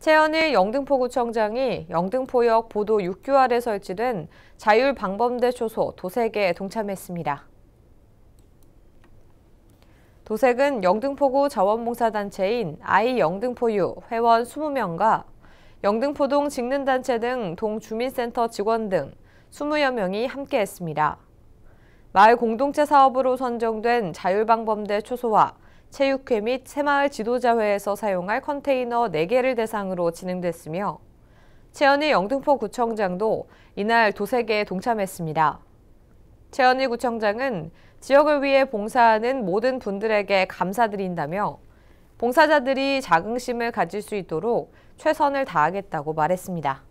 최현일 영등포구청장이 영등포역 보도 6교 아래 설치된 자율방범대 초소 도색에 동참했습니다. 도색은 영등포구 자원봉사단체인 아이영등포유 회원 20명과 영등포동 직능단체 등 동주민센터 직원 등 20여 명이 함께했습니다. 마을 공동체 사업으로 선정된 자율방범대 초소와 체육회 및 새마을 지도자회에서 사용할 컨테이너 4개를 대상으로 진행됐으며 최현희 영등포 구청장도 이날 도색에 동참했습니다. 최현희 구청장은 지역을 위해 봉사하는 모든 분들에게 감사드린다며 봉사자들이 자긍심을 가질 수 있도록 최선을 다하겠다고 말했습니다.